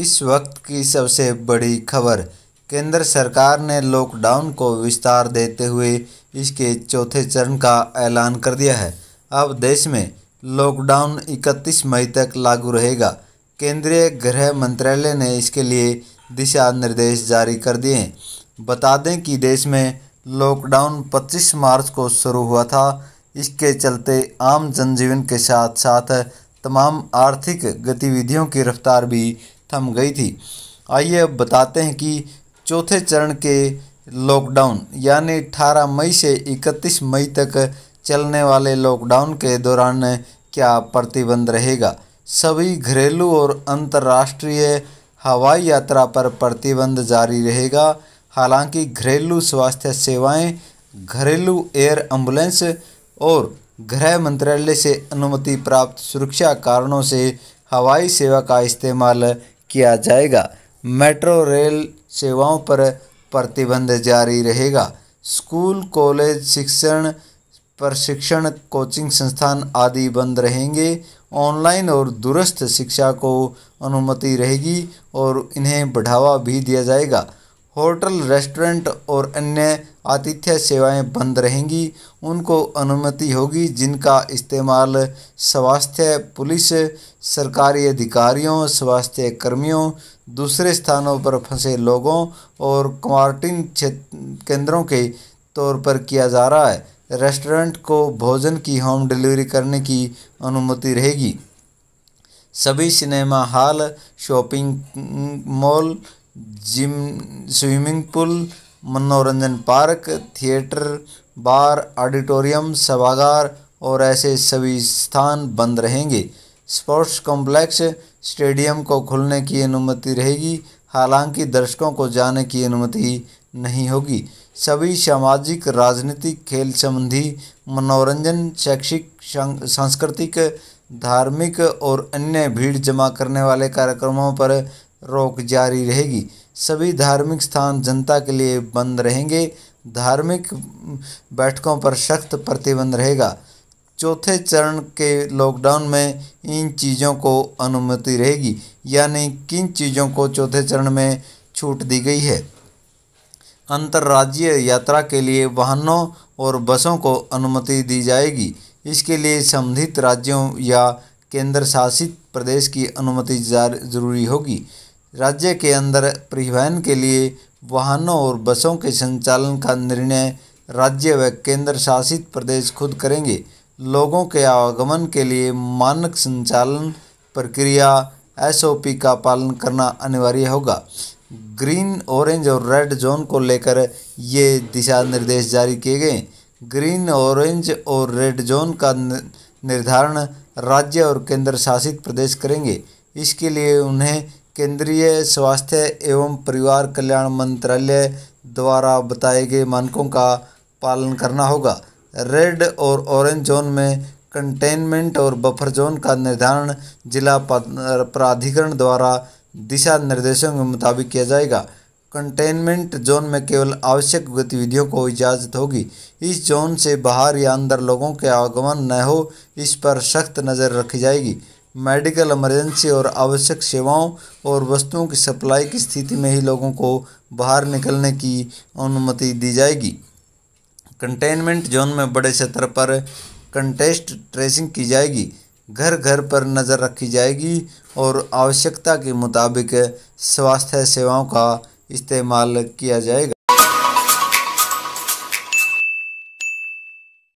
इस वक्त की सबसे बड़ी खबर केंद्र सरकार ने लॉकडाउन को विस्तार देते हुए इसके चौथे चरण का ऐलान कर दिया है अब देश में लॉकडाउन 31 मई तक लागू रहेगा केंद्रीय गृह मंत्रालय ने इसके लिए दिशा निर्देश जारी कर दिए हैं बता दें कि देश में लॉकडाउन 25 मार्च को शुरू हुआ था इसके चलते आम जनजीवन के साथ साथ तमाम आर्थिक गतिविधियों की रफ्तार भी थम गई थी आइए अब बताते हैं कि चौथे चरण के लॉकडाउन यानी 18 मई से 31 मई तक चलने वाले लॉकडाउन के दौरान क्या प्रतिबंध रहेगा सभी घरेलू और अंतर्राष्ट्रीय हवाई यात्रा पर प्रतिबंध जारी रहेगा हालांकि घरेलू स्वास्थ्य सेवाएं घरेलू एयर एम्बुलेंस और गृह मंत्रालय से अनुमति प्राप्त सुरक्षा कारणों से हवाई सेवा का इस्तेमाल किया जाएगा मेट्रो रेल सेवाओं पर प्रतिबंध जारी रहेगा स्कूल कॉलेज शिक्षण प्रशिक्षण कोचिंग संस्थान आदि बंद रहेंगे ऑनलाइन और दूरस्थ शिक्षा को अनुमति रहेगी और इन्हें बढ़ावा भी दिया जाएगा होटल रेस्टोरेंट और अन्य आतिथ्य सेवाएं बंद रहेंगी उनको अनुमति होगी जिनका इस्तेमाल स्वास्थ्य पुलिस सरकारी अधिकारियों स्वास्थ्य कर्मियों दूसरे स्थानों पर फंसे लोगों और क्वारंटीन केंद्रों के तौर पर किया जा रहा है रेस्टोरेंट को भोजन की होम डिलीवरी करने की अनुमति रहेगी सभी cinema hall shopping mall gym swimming pool मनोरंजन पार्क थिएटर बार ऑडिटोरियम सभागार और ऐसे सभी स्थान बंद रहेंगे स्पोर्ट्स कॉम्प्लेक्स स्टेडियम को खुलने की अनुमति रहेगी हालांकि दर्शकों को जाने की अनुमति नहीं होगी सभी सामाजिक राजनीतिक खेल संबंधी मनोरंजन शैक्षिक सांस्कृतिक धार्मिक और अन्य भीड़ जमा करने वाले कार्यक्रमों पर रोक जारी रहेगी सभी धार्मिक स्थान जनता के लिए बंद रहेंगे धार्मिक बैठकों पर सख्त प्रतिबंध रहेगा चौथे चरण के लॉकडाउन में इन चीज़ों को अनुमति रहेगी यानी किन चीज़ों को चौथे चरण में छूट दी गई है अंतर्राज्यीय यात्रा के लिए वाहनों और बसों को अनुमति दी जाएगी इसके लिए संबंधित राज्यों या केंद्र शासित प्रदेश की अनुमति जरूरी होगी राज्य के अंदर परिवहन के लिए वाहनों और बसों के संचालन का निर्णय राज्य व केंद्र शासित प्रदेश खुद करेंगे लोगों के आवागमन के लिए मानक संचालन प्रक्रिया एसओपी का पालन करना अनिवार्य होगा ग्रीन ऑरेंज और रेड जोन को लेकर ये दिशा निर्देश जारी किए गए ग्रीन ऑरेंज और रेड जोन का निर्धारण राज्य और केंद्र शासित प्रदेश करेंगे इसके लिए उन्हें केंद्रीय स्वास्थ्य एवं परिवार कल्याण मंत्रालय द्वारा बताए गए मानकों का पालन करना होगा रेड और ऑरेंज जोन में कंटेनमेंट और बफर जोन का निर्धारण जिला प्राधिकरण द्वारा दिशा निर्देशों के मुताबिक किया जाएगा कंटेनमेंट जोन में केवल आवश्यक गतिविधियों को इजाज़त होगी इस जोन से बाहर या अंदर लोगों के आगमन न हो इस पर सख्त नज़र रखी जाएगी मेडिकल इमरजेंसी और आवश्यक सेवाओं और वस्तुओं की सप्लाई की स्थिति में ही लोगों को बाहर निकलने की अनुमति दी जाएगी कंटेनमेंट जोन में बड़े क्षेत्र पर कंटेस्ट ट्रेसिंग की जाएगी घर घर पर नज़र रखी जाएगी और आवश्यकता के मुताबिक स्वास्थ्य सेवाओं का इस्तेमाल किया जाएगा